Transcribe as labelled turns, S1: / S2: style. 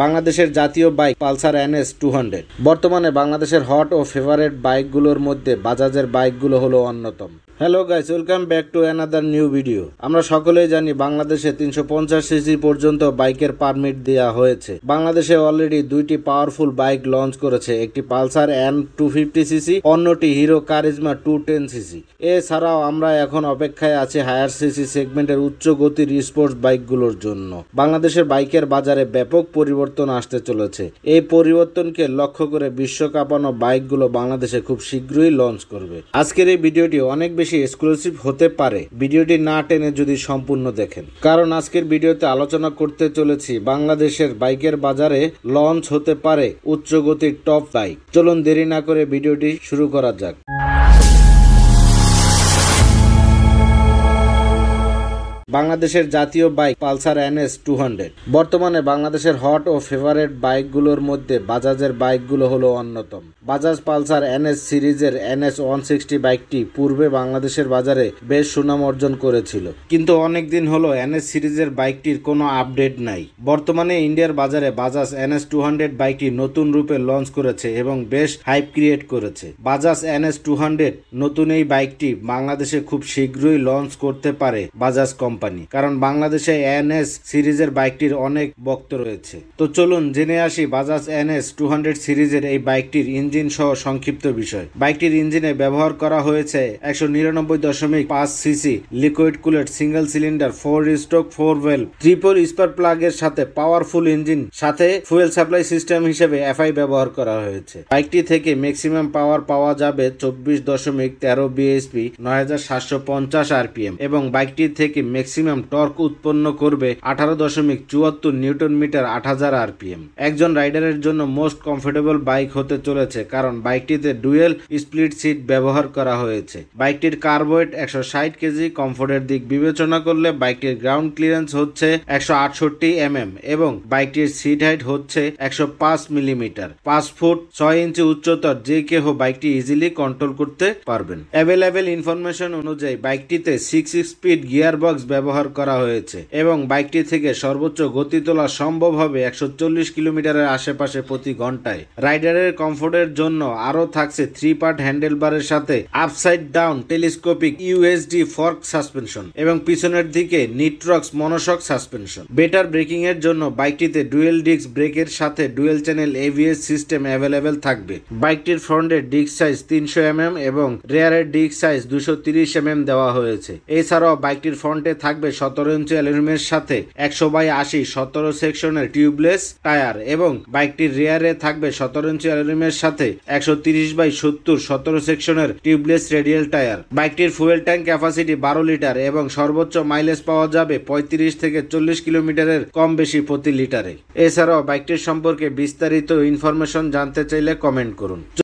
S1: বাংলাদেশের জাতীয় bike Pulsar NS two hundred বর্তমানে বাংলাদেশের হট ও ফেভারেট বাইকগুলোর মধ্যে বাজাজের বাইকগুলো হলো অন্যতম hello guys welcome back to another new video আমরা সকলেই জানি বাংলাদেশে তিনশো পঞ্চাশ সিসি পর্যন্ত বাইকের পারমিট দেওয়া হয়েছে বাংলাদেশে অলরেডি দুইটি পাওয়ারফুল বাইক লঞ্চ করেছে একটি Pulsar N two fifty CC অন্যটি Hero Karizma two ten CC এছাড়াও আমরা এখন অপেক্ষায় আছি হায়ার সিসি সেগমেন্টের উচ্চ গতির স্পোর্টস বাইকগুলোর জন্য বাংলাদেশের বাইকের বাজারে ব্যাপক পরিবর্তন পরিবর্তন আসতে চলেছে এই পরিবর্তনকে লক্ষ্য করে বিশ্বকাপানো বাইকগুলো বাংলাদেশে খুব শীঘ্রই লঞ্চ করবে আজকের এই ভিডিওটি অনেক বেশি এক্সক্লুসিভ হতে পারে ভিডিওটি না টেনে যদি সম্পূর্ণ দেখেন কারণ আজকের ভিডিওতে আলোচনা করতে চলেছি বাংলাদেশের বাইকের বাজারে লঞ্চ হতে পারে উচ্চগতির টপ বাইক চলুন দেরি না করে ভিডিওটি শুরু করা যাক বাংলাদেশের জাতীয় bike Pulsar NS two hundred বর্তমানে বাংলাদেশের হট ও ফেভারেট বাইকগুলোর মধ্যে বাজাজের বাইকগুলো হলো অন্যতম বাজাজ পালসার এনএস সিরিজের এনএস ওয়ান সিক্সটি বাইকটি পূর্বে বাংলাদেশের বাজারে বেশ সুনাম অর্জন করেছিল কিন্তু অনেকদিন হলো এনএস সিরিজের বাইকটির কোনো আপডেট নাই বর্তমানে ইন্ডিয়ার বাজারে বাজাজ এনএস টু হান্ড্রেড বাইকটি নতুন রূপে লঞ্চ করেছে এবং বেশ হাইপ ক্রিয়েট করেছে বাজাজ এনএস টু হান্ড্রেড নতুন এই বাইকটি বাংলাদেশে খুব শীঘ্রই লঞ্চ করতে পারে বাজাজ কম্পানি কোম্পানি কারণ বাংলাদেশে এনএস সিরিজের বাইকটির অনেক বক্ত রয়েছে তো চলুন জেনে আসি বাজাজ এনএস টু সিরিজের এই বাইকটির ইঞ্জিন সহ সংক্ষিপ্ত বিষয় বাইকটির ইঞ্জিনে ব্যবহার করা হয়েছে একশো নিরানব্বই দশমিক পাঁচ CC liquid cooled single cylinder four stroke four valve triple spark প্লাগের সাথে পাওয়ারফুল ইঞ্জিন সাথে ফুয়েল সাপ্লাই সিস্টেম হিসেবে এফআই ব্যবহার করা হয়েছে বাইকটি থেকে ম্যাক্সিমাম পাওয়ার পাওয়া যাবে চব্বিশ দশমিক তেরো বিএসপি নয় হাজার সাতশো পঞ্চাশ আরপিএম এবং বাইকটি থেকে ম্যাক্সিমাম ম্যাক্সিমাম টর্ক উৎপন্ন করবে আঠারো দশমিক চুয়াত্তর নিউটন মিটার আট হাজার আরপিএম একজন রাইডারের জন্য মোস্ট কমফোর্টেবল বাইক হতে চলেছে কারণ বাইকটিতে ডুয়েল স্প্লিট সিট ব্যবহার করা হয়েছে বাইকটির কার্বোয়েট একশো ষাট কেজি কমফোর্টের দিক বিবেচনা করলে বাইকটির গ্রাউন্ড ক্লিয়ারেন্স হচ্ছে একশো আটষট্টি এমএম এবং বাইকটির সিট হাইট হচ্ছে একশো পাঁচ মিলিমিটার পাঁচ ফুট ছয় ইঞ্চি উচ্চতর যে কেহ বাইকটি ইজিলি কন্ট্রোল করতে পারবেন অ্যাভেলেবেল ইনফরমেশন অনুযায়ী বাইকটিতে সিক্স স্পিড গিয়ার বক্স ব্যবহার ব্যবহার করা হয়েছে এবং বাইকটি থেকে সর্বোচ্চ গতি তোলা সম্ভব হবে একশো কিলোমিটারের আশেপাশে প্রতি ঘন্টায় রাইডারের কমফোর্টের জন্য আরও থাকছে থ্রি পার্ট বারের সাথে upside down telescopic USD fork suspension এবং পিছনের দিকে Nitrox monoshock suspension better braking এর জন্য বাইকটিতে ডুয়েল ডিস্ক ব্রেকের সাথে dual channel ABS system available থাকবে বাইকটির ফ্রন্টে ডিস্ক সাইজ তিনশো এম mm এবং রেয়ারের ডিস্ক সাইজ দুশো তিরিশ এম mm দেওয়া হয়েছে এছাড়াও বাইকটির ফ্রন্টে থাকে থাকবে সতেরো ইঞ্চি অ্যালুমিনিয়ামের সাথে একশো বাই আশি সতেরো সেকশনের টিউবলেস টায়ার এবং বাইকটির রেয়ারে থাকবে সতেরো ইঞ্চি অ্যালুমিনিয়ামের সাথে একশো তিরিশ বাই সত্তর সতেরো সেকশনের টিউবলেস রেডিয়াল টায়ার বাইকটির ফুয়েল ট্যাঙ্ক ক্যাপাসিটি বারো লিটার এবং সর্বোচ্চ মাইলেজ পাওয়া যাবে পঁয়ত্রিশ থেকে চল্লিশ কিলোমিটারের কম বেশি প্রতি লিটারে এছাড়াও বাইকটির সম্পর্কে বিস্তারিত ইনফরমেশন জানতে চাইলে কমেন্ট করুন